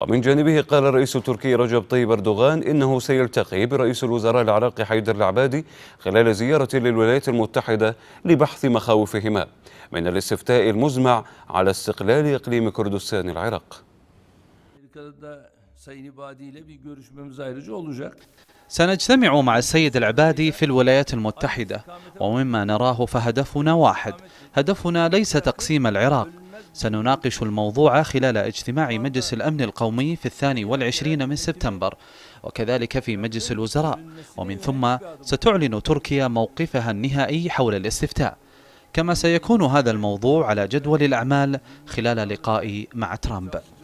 ومن جانبه قال الرئيس التركي رجب طيب أردوغان إنه سيلتقي برئيس الوزراء العراقي حيدر العبادي خلال زيارة للولايات المتحدة لبحث مخاوفهما من الاستفتاء المزمع على استقلال إقليم كردستان العراق سنجتمع مع السيد العبادي في الولايات المتحدة ومما نراه فهدفنا واحد هدفنا ليس تقسيم العراق سنناقش الموضوع خلال اجتماع مجلس الأمن القومي في الثاني والعشرين من سبتمبر وكذلك في مجلس الوزراء ومن ثم ستعلن تركيا موقفها النهائي حول الاستفتاء كما سيكون هذا الموضوع على جدول الأعمال خلال لقائي مع ترامب